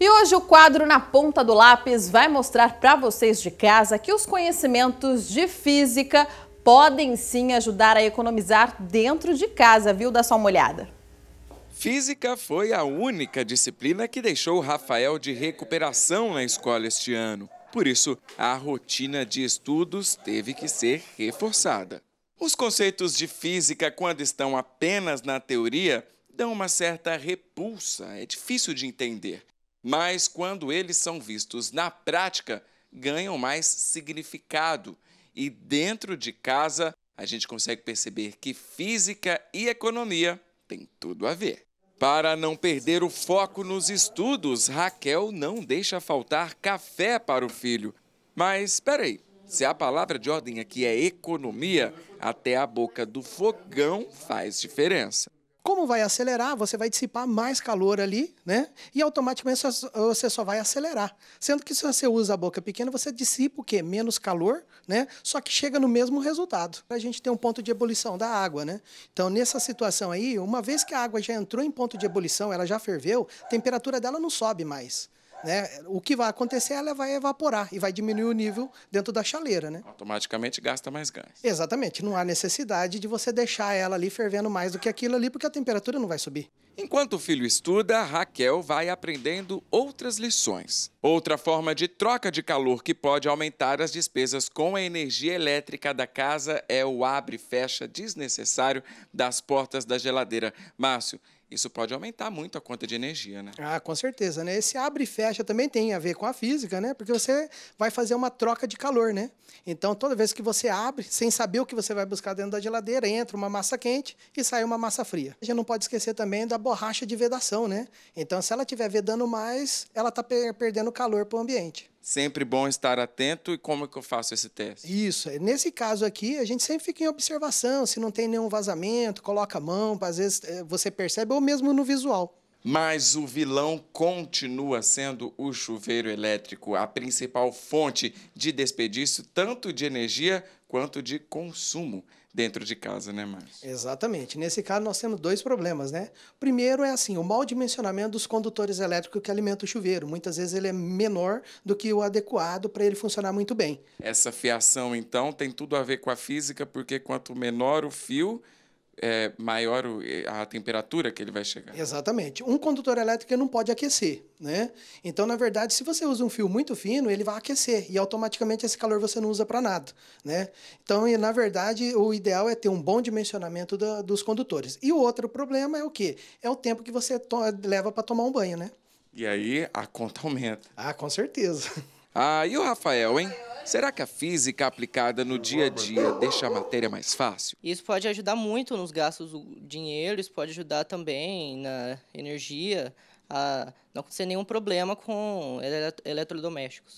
E hoje o quadro Na Ponta do Lápis vai mostrar para vocês de casa que os conhecimentos de física podem sim ajudar a economizar dentro de casa, viu? Dá só uma olhada. Física foi a única disciplina que deixou Rafael de recuperação na escola este ano. Por isso, a rotina de estudos teve que ser reforçada. Os conceitos de física, quando estão apenas na teoria, dão uma certa repulsa, é difícil de entender mas quando eles são vistos na prática, ganham mais significado. E dentro de casa, a gente consegue perceber que física e economia têm tudo a ver. Para não perder o foco nos estudos, Raquel não deixa faltar café para o filho. Mas espera aí, se a palavra de ordem aqui é economia, até a boca do fogão faz diferença. Como vai acelerar, você vai dissipar mais calor ali, né? E automaticamente você só vai acelerar. Sendo que se você usa a boca pequena, você dissipa o quê? Menos calor, né? Só que chega no mesmo resultado. A gente tem um ponto de ebulição da água, né? Então, nessa situação aí, uma vez que a água já entrou em ponto de ebulição, ela já ferveu, a temperatura dela não sobe mais. Né? O que vai acontecer, ela vai evaporar e vai diminuir o nível dentro da chaleira. Né? Automaticamente gasta mais gás. Exatamente. Não há necessidade de você deixar ela ali fervendo mais do que aquilo ali, porque a temperatura não vai subir. Enquanto o filho estuda, Raquel vai aprendendo outras lições. Outra forma de troca de calor que pode aumentar as despesas com a energia elétrica da casa é o abre fecha desnecessário das portas da geladeira. Márcio, isso pode aumentar muito a conta de energia, né? Ah, com certeza, né? Esse abre e fecha também tem a ver com a física, né? Porque você vai fazer uma troca de calor, né? Então, toda vez que você abre, sem saber o que você vai buscar dentro da geladeira, entra uma massa quente e sai uma massa fria. A gente não pode esquecer também da borracha de vedação, né? Então, se ela estiver vedando mais, ela está perdendo calor para o ambiente. Sempre bom estar atento. E como é que eu faço esse teste? Isso. É, nesse caso aqui, a gente sempre fica em observação. Se não tem nenhum vazamento, coloca a mão. Às vezes é, você percebe, ou mesmo no visual. Mas o vilão continua sendo o chuveiro elétrico, a principal fonte de desperdício tanto de energia quanto de consumo dentro de casa, né, Márcio? Exatamente. Nesse caso, nós temos dois problemas, né? Primeiro é assim, o mau dimensionamento dos condutores elétricos que alimentam o chuveiro. Muitas vezes ele é menor do que o adequado para ele funcionar muito bem. Essa fiação, então, tem tudo a ver com a física, porque quanto menor o fio, é, maior a temperatura que ele vai chegar. Exatamente. Um condutor elétrico não pode aquecer, né? Então, na verdade, se você usa um fio muito fino, ele vai aquecer e automaticamente esse calor você não usa para nada, né? Então, e, na verdade, o ideal é ter um bom dimensionamento da, dos condutores. E o outro problema é o quê? É o tempo que você leva para tomar um banho, né? E aí a conta aumenta. Ah, com certeza. Ah, e o Rafael, hein? Será que a física aplicada no dia a dia deixa a matéria mais fácil? Isso pode ajudar muito nos gastos do dinheiro, isso pode ajudar também na energia, a não acontecer nenhum problema com eletrodomésticos.